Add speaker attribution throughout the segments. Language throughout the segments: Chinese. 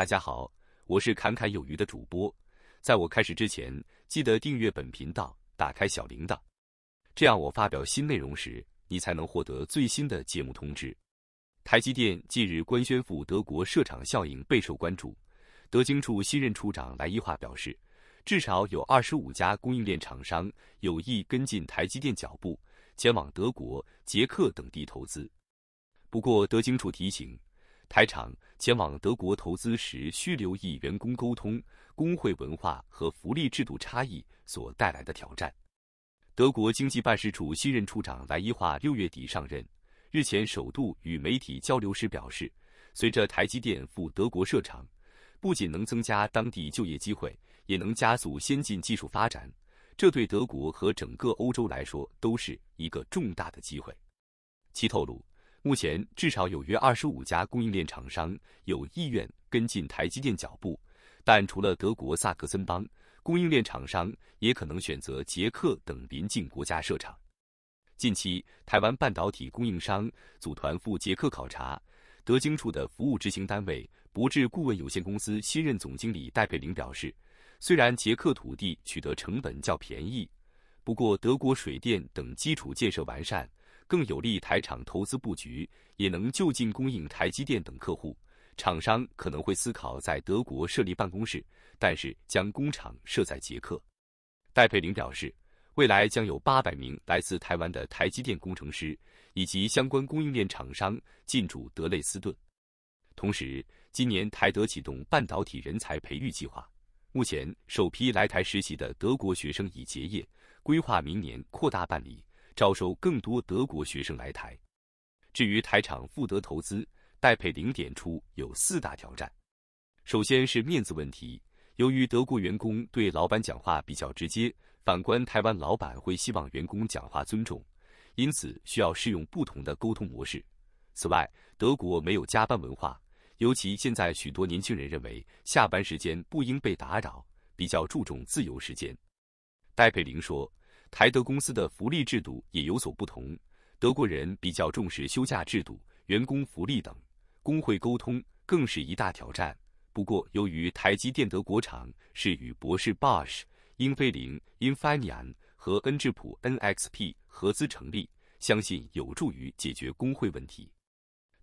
Speaker 1: 大家好，我是侃侃有余的主播。在我开始之前，记得订阅本频道，打开小铃铛，这样我发表新内容时，你才能获得最新的节目通知。台积电近日官宣赴德国设厂，效应备受关注。德经处新任处长莱伊化表示，至少有二十五家供应链厂商有意跟进台积电脚步，前往德国、捷克等地投资。不过，德经处提醒。台厂前往德国投资时，需留意员工沟通、工会文化和福利制度差异所带来的挑战。德国经济办事处新任处长莱伊化六月底上任，日前首度与媒体交流时表示，随着台积电赴德国设厂，不仅能增加当地就业机会，也能加速先进技术发展，这对德国和整个欧洲来说都是一个重大的机会。其透露。目前至少有约二十五家供应链厂商有意愿跟进台积电脚步，但除了德国萨克森邦，供应链厂商也可能选择捷克等邻近国家设厂。近期，台湾半导体供应商组团赴捷克考察。德经处的服务执行单位博智顾问有限公司新任总经理戴佩玲表示，虽然捷克土地取得成本较便宜，不过德国水电等基础建设完善。更有利台厂投资布局，也能就近供应台积电等客户。厂商可能会思考在德国设立办公室，但是将工厂设在捷克。戴佩玲表示，未来将有八百名来自台湾的台积电工程师以及相关供应链厂商进驻德累斯顿。同时，今年台德启动半导体人才培育计划，目前首批来台实习的德国学生已结业，规划明年扩大办理。招收更多德国学生来台。至于台场富德投资，戴佩玲点出有四大挑战。首先是面子问题，由于德国员工对老板讲话比较直接，反观台湾老板会希望员工讲话尊重，因此需要适用不同的沟通模式。此外，德国没有加班文化，尤其现在许多年轻人认为下班时间不应被打扰，比较注重自由时间。戴佩玲说。台德公司的福利制度也有所不同，德国人比较重视休假制度、员工福利等，工会沟通更是一大挑战。不过，由于台积电德国厂是与博士 Bosch、英飞凌、Infineon 和恩智浦 （NXP） 合资成立，相信有助于解决工会问题。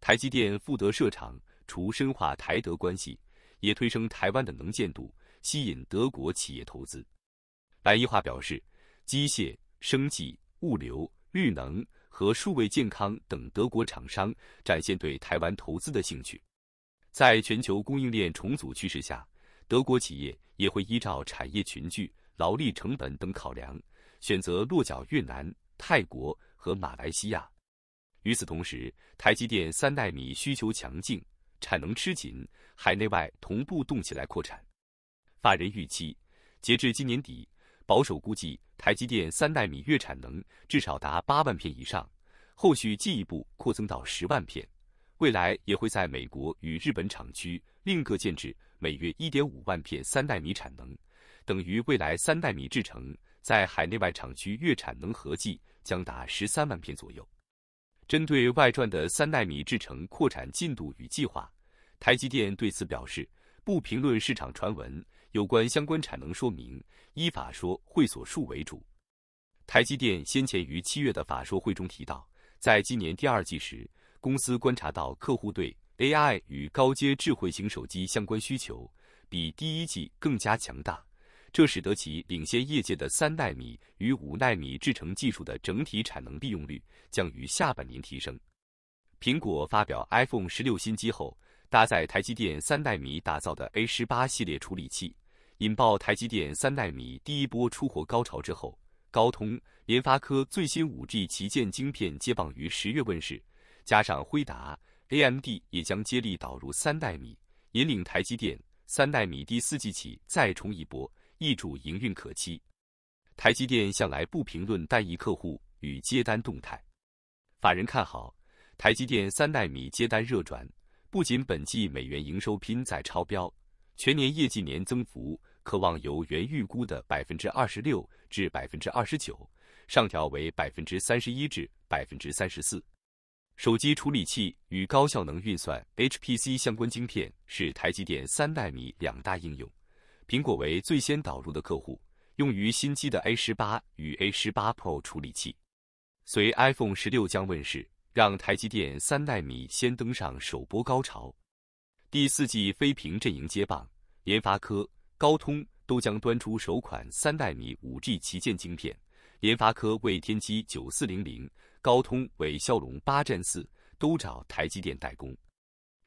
Speaker 1: 台积电富德设厂，除深化台德关系，也推升台湾的能见度，吸引德国企业投资。白一化表示。机械、生计、物流、绿能和数位健康等德国厂商展现对台湾投资的兴趣。在全球供应链重组趋势下，德国企业也会依照产业群聚、劳力成本等考量，选择落脚越南、泰国和马来西亚。与此同时，台积电三纳米需求强劲，产能吃紧，海内外同步动起来扩产。法人预期，截至今年底，保守估计。台积电三纳米月产能至少达八万片以上，后续进一步扩增到十万片，未来也会在美国与日本厂区另各建制每月一点五万片三纳米产能，等于未来三纳米制程在海内外厂区月产能合计将达十三万片左右。针对外传的三纳米制程扩产进度与计划，台积电对此表示不评论市场传闻。有关相关产能说明，依法说会所述为主。台积电先前于七月的法说会中提到，在今年第二季时，公司观察到客户对 AI 与高阶智慧型手机相关需求比第一季更加强大，这使得其领先业界的三纳米与五纳米制程技术的整体产能利用率将于下半年提升。苹果发表 iPhone 十六新机后，搭载台积电三纳米打造的 A 十八系列处理器。引爆台积电三纳米第一波出货高潮之后，高通、联发科最新 5G 旗舰晶片接棒于十月问世，加上辉达、AMD 也将接力导入三纳米，引领台积电三纳米第四季起再冲一波，易主营运可期。台积电向来不评论单一客户与接单动态，法人看好台积电三纳米接单热转，不仅本季美元营收拼在超标。全年业绩年增幅，可望由原预估的百分之二十六至百分之二十九，上调为百分之三十一至百分之三十四。手机处理器与高效能运算 （HPC） 相关晶片是台积电三纳米两大应用，苹果为最先导入的客户，用于新机的 A 十八与 A 十八 Pro 处理器。随 iPhone 十六将问世，让台积电三纳米先登上首播高潮。第四季非屏阵营接棒，联发科、高通都将端出首款三纳米五 G 旗舰晶片。联发科为天玑九四零零，高通为骁龙八 Gen 四，都找台积电代工。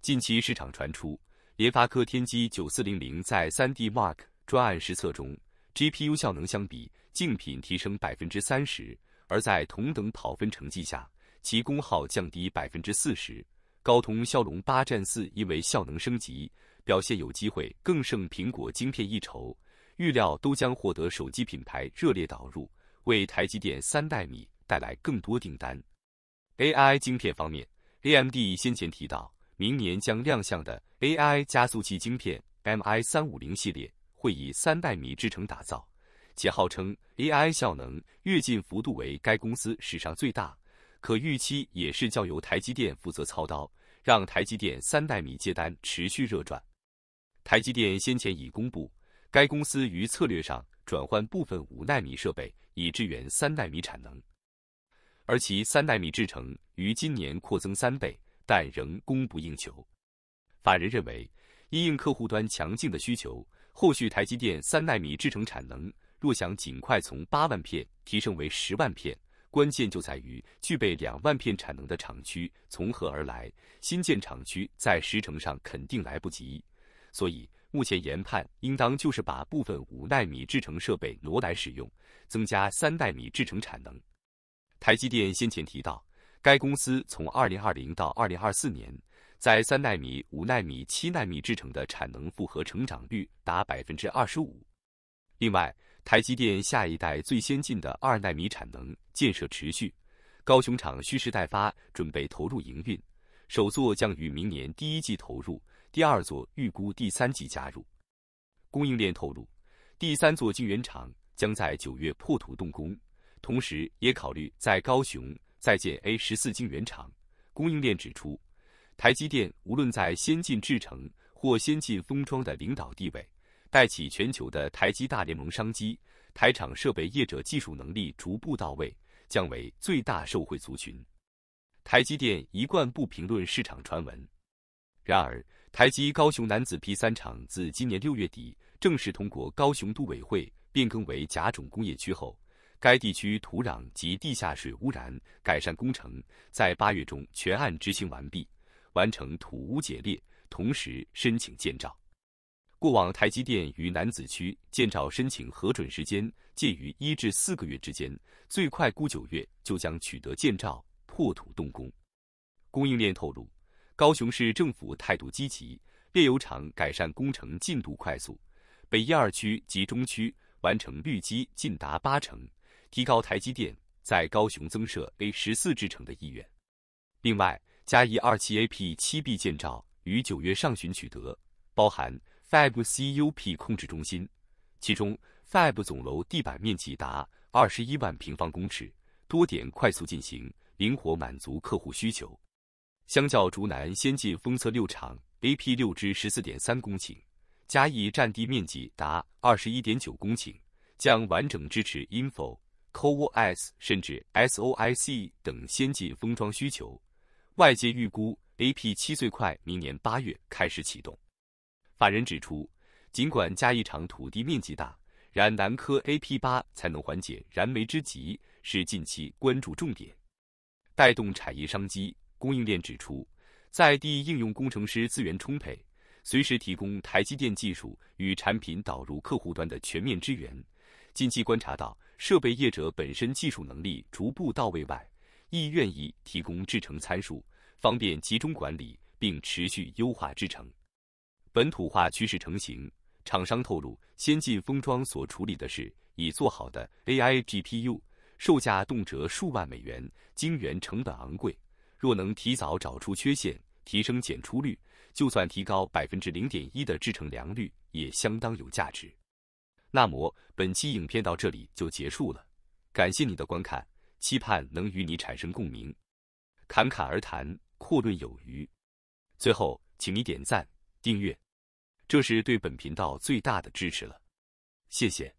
Speaker 1: 近期市场传出，联发科天玑九四零零在三 D Mark 专案实测中，G P U 效能相比竞品提升百分之三十，而在同等跑分成绩下，其功耗降低百分之四十。高通骁龙八战四因为效能升级表现有机会更胜苹果晶片一筹，预料都将获得手机品牌热烈导入，为台积电三代米带来更多订单。AI 晶片方面，AMD 先前提到，明年将亮相的 AI 加速器晶片 MI 三五零系列会以三代米制成打造，且号称 AI 效能跃进幅度为该公司史上最大。可预期也是交由台积电负责操刀，让台积电三代米接单持续热转。台积电先前已公布，该公司于策略上转换部分五纳米设备，以支援三纳米产能。而其三纳米制程于今年扩增三倍，但仍供不应求。法人认为，因应客户端强劲的需求，后续台积电三纳米制程产能若想尽快从八万片提升为十万片。关键就在于具备两万片产能的厂区从何而来？新建厂区在时程上肯定来不及，所以目前研判应当就是把部分五纳米制程设备挪来使用，增加三纳米制程产能。台积电先前提到，该公司从二零二零到二零二四年，在三纳米、五纳米、七纳米制程的产能复合成长率达百分之二十五。另外，台积电下一代最先进的二纳米产能建设持续，高雄厂蓄势待发，准备投入营运。首座将于明年第一季投入，第二座预估第三季加入。供应链透露，第三座晶圆厂将在九月破土动工，同时也考虑在高雄再建 A 十四晶圆厂。供应链指出，台积电无论在先进制程或先进封装的领导地位。带起全球的台积大联盟商机，台厂设备业者技术能力逐步到位，将为最大受惠族群。台积电一贯不评论市场传闻。然而，台积高雄男子 P 三厂自今年六月底正式通过高雄都委会变更为甲种工业区后，该地区土壤及地下水污染改善工程在八月中全案执行完毕，完成土污解裂，同时申请建造。过往台积电于南子区建造申请核准时间介于一至四个月之间，最快估九月就将取得建造，破土动工。供应链透露，高雄市政府态度积极，炼油厂改善工程进度快速，北一二区及中区完成绿基近达八成，提高台积电在高雄增设 A 十四制程的意愿。另外，嘉义二七 A P 七 B 建造于九月上旬取得，包含。Fab CUP 控制中心，其中 Fab 总楼地板面积达二十一万平方公尺，多点快速进行，灵活满足客户需求。相较竹南先进封测六厂 AP 六至十四点三公顷，嘉义占地面积达二十一点九公顷，将完整支持 Info CoS 甚至 SOIC 等先进封装需求。外界预估 AP 七最快明年八月开始启动。法人指出，尽管嘉义场土地面积大，然南科 A P 八才能缓解燃眉之急，是近期关注重点，带动产业商机。供应链指出，在地应用工程师资源充沛，随时提供台积电技术与产品导入客户端的全面支援。近期观察到，设备业者本身技术能力逐步到位外，亦愿意提供制程参数，方便集中管理并持续优化制程。本土化趋势成型，厂商透露，先进封装所处理的是已做好的 AI GPU，售价动辄数万美元，晶圆成本昂贵。若能提早找出缺陷，提升检出率，就算提高百分之零点一的制成良率，也相当有价值。那么本期影片到这里就结束了，感谢你的观看，期盼能与你产生共鸣。侃侃而谈，阔论有余。最后，请你点赞。订阅，这是对本频道最大的支持了，谢谢。